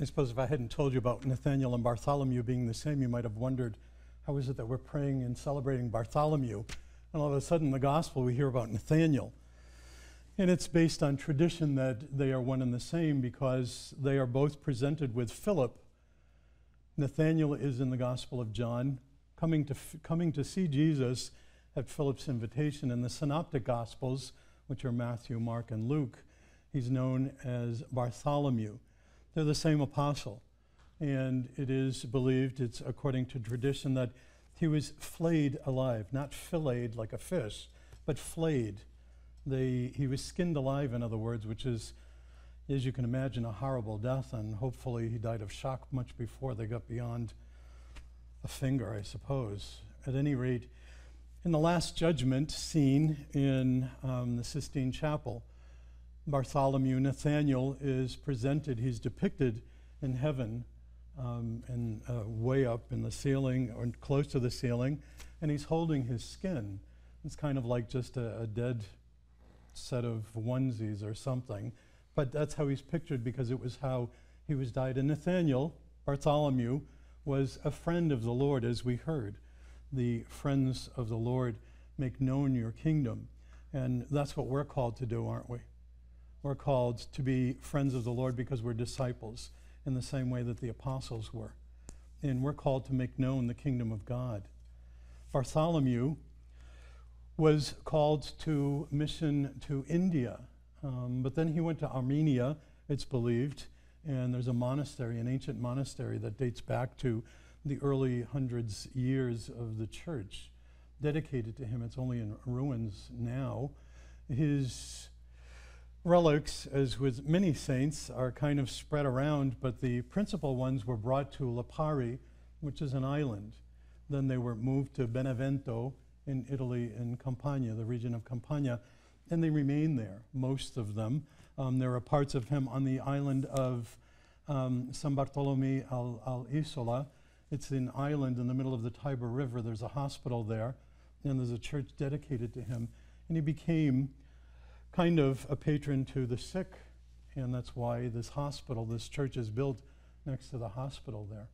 I suppose if I hadn't told you about Nathaniel and Bartholomew being the same, you might have wondered how is it that we're praying and celebrating Bartholomew? And all of a sudden, in the gospel, we hear about Nathaniel. And it's based on tradition that they are one and the same because they are both presented with Philip. Nathaniel is in the gospel of John, coming to, coming to see Jesus at Philip's invitation. In the synoptic gospels, which are Matthew, Mark, and Luke, he's known as Bartholomew. They're the same apostle. And it is believed, it's according to tradition, that he was flayed alive, not filleted like a fish, but flayed. They, he was skinned alive, in other words, which is, as you can imagine, a horrible death. And hopefully he died of shock much before they got beyond a finger, I suppose. At any rate, in the Last Judgment scene in um, the Sistine Chapel, Bartholomew Nathaniel is presented, he's depicted in heaven um, and uh, way up in the ceiling or close to the ceiling, and he's holding his skin. It's kind of like just a, a dead set of onesies or something, but that's how he's pictured because it was how he was died. And Nathaniel, Bartholomew, was a friend of the Lord, as we heard. The friends of the Lord make known your kingdom. And that's what we're called to do, aren't we? We're called to be friends of the Lord because we're disciples in the same way that the apostles were. And we're called to make known the kingdom of God. Bartholomew was called to mission to India, um, but then he went to Armenia, it's believed, and there's a monastery, an ancient monastery that dates back to the early hundreds years of the church dedicated to him. It's only in ruins now. His Relics, as with many saints, are kind of spread around, but the principal ones were brought to Lipari, which is an island. Then they were moved to Benevento in Italy, in Campania, the region of Campania, and they remain there, most of them. Um, there are parts of him on the island of um, San Bartolome al, al Isola. It's an island in the middle of the Tiber River. There's a hospital there, and there's a church dedicated to him. And he became kind of a patron to the sick, and that's why this hospital, this church is built next to the hospital there.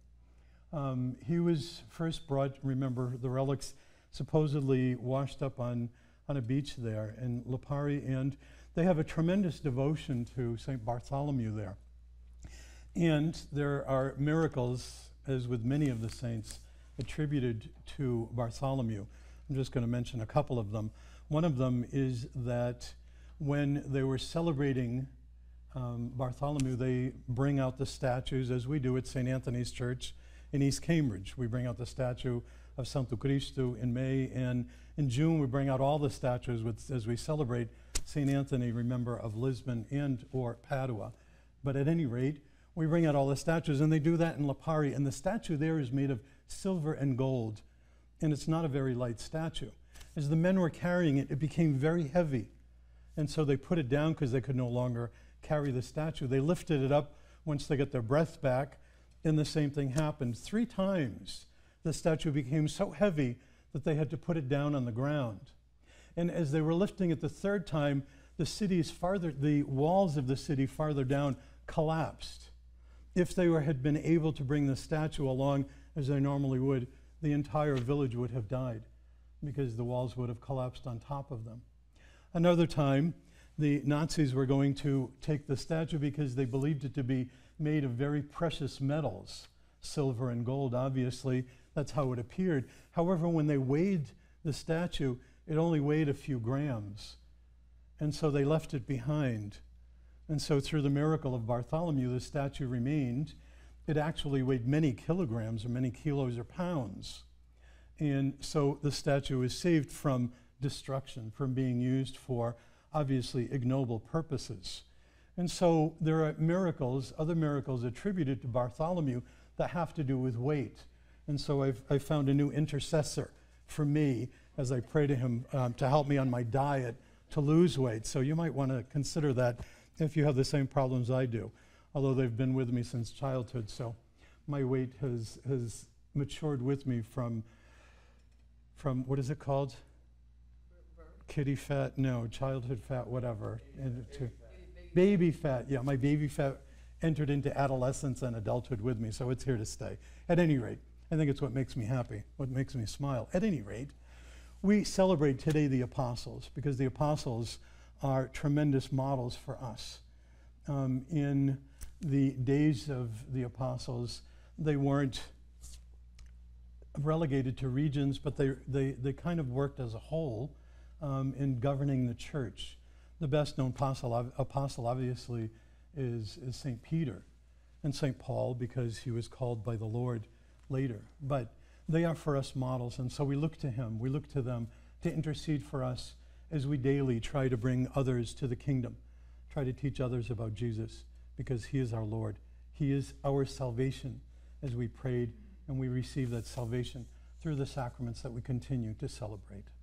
Um, he was first brought, remember, the relics supposedly washed up on, on a beach there in Lipari, and they have a tremendous devotion to St. Bartholomew there. And there are miracles, as with many of the saints, attributed to Bartholomew. I'm just going to mention a couple of them. One of them is that when they were celebrating um, Bartholomew, they bring out the statues, as we do at St. Anthony's Church in East Cambridge. We bring out the statue of Santo Cristo in May, and in June we bring out all the statues with, as we celebrate St. Anthony, remember, of Lisbon and or Padua. But at any rate, we bring out all the statues, and they do that in Lipari, and the statue there is made of silver and gold, and it's not a very light statue. As the men were carrying it, it became very heavy, and so they put it down because they could no longer carry the statue. They lifted it up once they got their breath back, and the same thing happened. Three times the statue became so heavy that they had to put it down on the ground. And as they were lifting it the third time, the city's farther, the walls of the city farther down collapsed. If they were, had been able to bring the statue along as they normally would, the entire village would have died because the walls would have collapsed on top of them. Another time, the Nazis were going to take the statue because they believed it to be made of very precious metals, silver and gold, obviously. That's how it appeared. However, when they weighed the statue, it only weighed a few grams. And so they left it behind. And so, through the miracle of Bartholomew, the statue remained. It actually weighed many kilograms or many kilos or pounds. And so the statue is saved from destruction from being used for obviously ignoble purposes. And so there are miracles, other miracles attributed to Bartholomew that have to do with weight. And so I've, I've found a new intercessor for me as I pray to him um, to help me on my diet to lose weight. So you might want to consider that if you have the same problems I do, although they've been with me since childhood. So my weight has, has matured with me from, from what is it called? kitty fat, no, childhood fat, whatever. And baby, fat. baby fat, yeah, my baby fat entered into adolescence and adulthood with me, so it's here to stay. At any rate, I think it's what makes me happy, what makes me smile. At any rate, we celebrate today the apostles because the apostles are tremendous models for us. Um, in the days of the apostles, they weren't relegated to regions, but they, they, they kind of worked as a whole um, in governing the church. The best known apostle, apostle obviously, is, is St. Peter and St. Paul because he was called by the Lord later. But they are for us models, and so we look to him, we look to them to intercede for us as we daily try to bring others to the kingdom, try to teach others about Jesus because he is our Lord. He is our salvation as we prayed and we receive that salvation through the sacraments that we continue to celebrate.